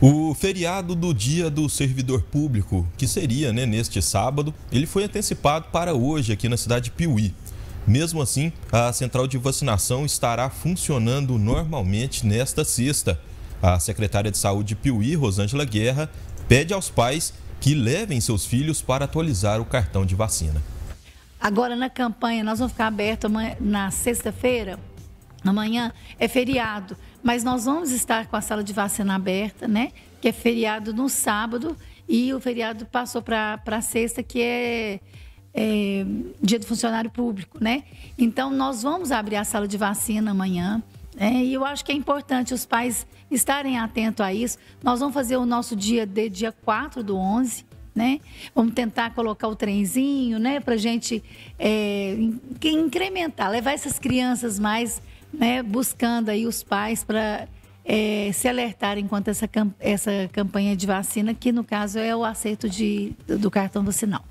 O feriado do Dia do Servidor Público, que seria né, neste sábado, ele foi antecipado para hoje aqui na cidade de Piuí. Mesmo assim, a central de vacinação estará funcionando normalmente nesta sexta. A secretária de Saúde de Piuí, Rosângela Guerra, pede aos pais que levem seus filhos para atualizar o cartão de vacina. Agora na campanha, nós vamos ficar aberto na sexta-feira. Amanhã é feriado. Mas nós vamos estar com a sala de vacina aberta, né? Que é feriado no sábado e o feriado passou para sexta, que é, é dia do funcionário público, né? Então nós vamos abrir a sala de vacina amanhã. É, e eu acho que é importante os pais estarem atentos a isso. Nós vamos fazer o nosso dia de dia 4 do 11, né? Vamos tentar colocar o trenzinho, né? Para gente é, incrementar, levar essas crianças mais né, buscando aí os pais para é, se alertarem quanto a essa, essa campanha de vacina, que no caso é o aceito de, do cartão vacinal.